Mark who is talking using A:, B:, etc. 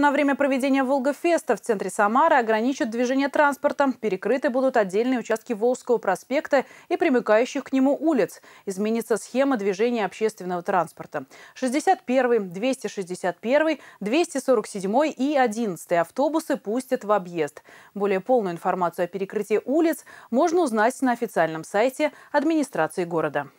A: На время проведения Волгофеста в центре Самары ограничат движение транспорта. Перекрыты будут отдельные участки Волжского проспекта и примыкающих к нему улиц. Изменится схема движения общественного транспорта. 61, 261, 247 и 11 автобусы пустят в объезд. Более полную информацию о перекрытии улиц можно узнать на официальном сайте администрации города.